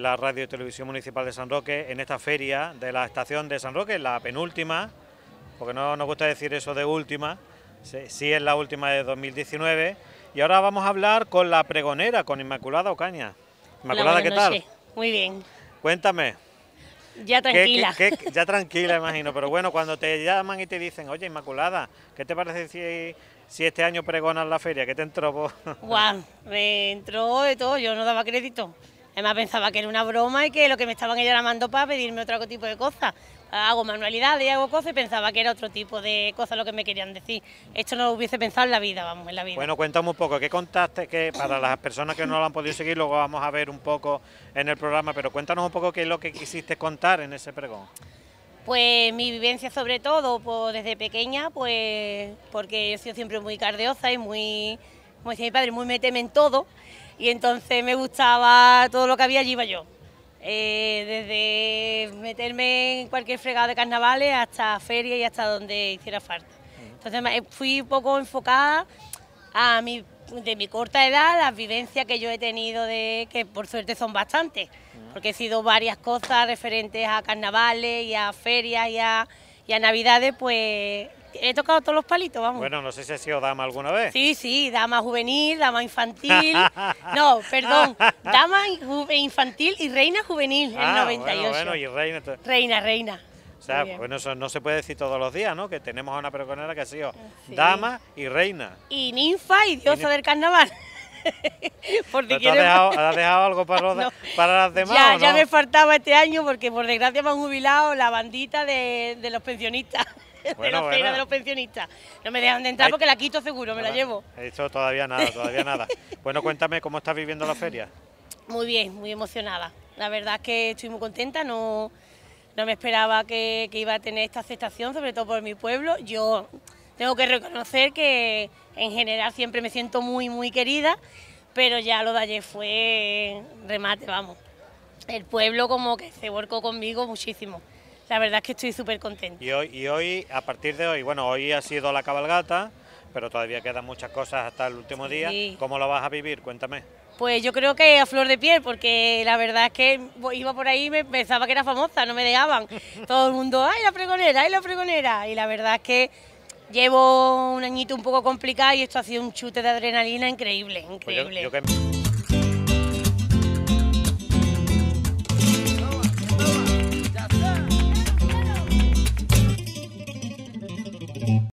la radio y televisión municipal de San Roque en esta feria de la estación de San Roque, la penúltima, porque no nos gusta decir eso de última, sí, es la última de 2019. Y ahora vamos a hablar con la pregonera, con Inmaculada Ocaña. Inmaculada, ¿qué tal? Muy bien. Cuéntame. Ya tranquila. ya tranquila, imagino. Pero bueno, cuando te llaman y te dicen, oye, Inmaculada, ¿qué te parece si, si este año pregonas la feria? ¿Qué te entró? Guau, me entró de todo, yo no daba crédito. Además pensaba que era una broma y que lo que me estaban ellos llamando para pedirme otro tipo de cosas. Hago manualidades y hago cosas y pensaba que era otro tipo de cosas lo que me querían decir. Esto no lo hubiese pensado en la vida, vamos, en la vida. Bueno, cuéntame un poco, ¿qué contaste? Que para las personas que no lo han podido seguir, luego vamos a ver un poco en el programa, pero cuéntanos un poco qué es lo que quisiste contar en ese pregón. Pues mi vivencia sobre todo, pues desde pequeña, pues porque yo he sido siempre muy cardiosa y muy, como decía mi padre, muy meteme en todo y entonces me gustaba todo lo que había, allí iba yo. Eh, desde meterme en cualquier fregado de carnavales hasta ferias y hasta donde hiciera falta. Entonces eh, fui un poco enfocada a mi, de mi corta edad, las vivencias que yo he tenido, de que por suerte son bastantes, porque he sido varias cosas referentes a carnavales y a ferias y a y a Navidades, pues he tocado todos los palitos, vamos. Bueno, no sé si ha sido dama alguna vez. Sí, sí, dama juvenil, dama infantil. no, perdón, dama infantil y reina juvenil, en el 98. Ah, bueno, y reina. Reina, reina. O sea, bueno, eso no se puede decir todos los días, ¿no? Que tenemos a una perconera que ha sido dama y reina. Y ninfa y diosa del carnaval. por has, dejado, algo para, para las demás? Ya, me faltaba este año porque por desgracia me han jubilado la bandita de, los pensionistas. de los pensionistas. No me dejan de entrar porque la quito seguro, me la llevo. He Eso todavía nada, todavía nada. Bueno, cuéntame cómo estás viviendo la feria. Muy bien, muy emocionada. La verdad es que estoy muy contenta, no, no me esperaba que, que iba a tener esta aceptación, sobre todo por mi pueblo. Yo tengo que reconocer que en general siempre me siento muy, muy querida, pero ya lo de ayer fue remate, vamos. El pueblo como que se volcó conmigo muchísimo. La verdad es que estoy súper contenta. Y hoy, y hoy, a partir de hoy, bueno, hoy ha sido la cabalgata, pero todavía quedan muchas cosas hasta el último día. ¿Cómo lo vas a vivir? Cuéntame. Pues yo creo que a flor de piel, porque la verdad es que iba por ahí y me pensaba que era famosa, no me dejaban. Todo el mundo, ¡ay, la pregonera, ay, la pregonera! Y la verdad es que Llevo un añito un poco complicado y esto ha sido un chute de adrenalina increíble, pues increíble.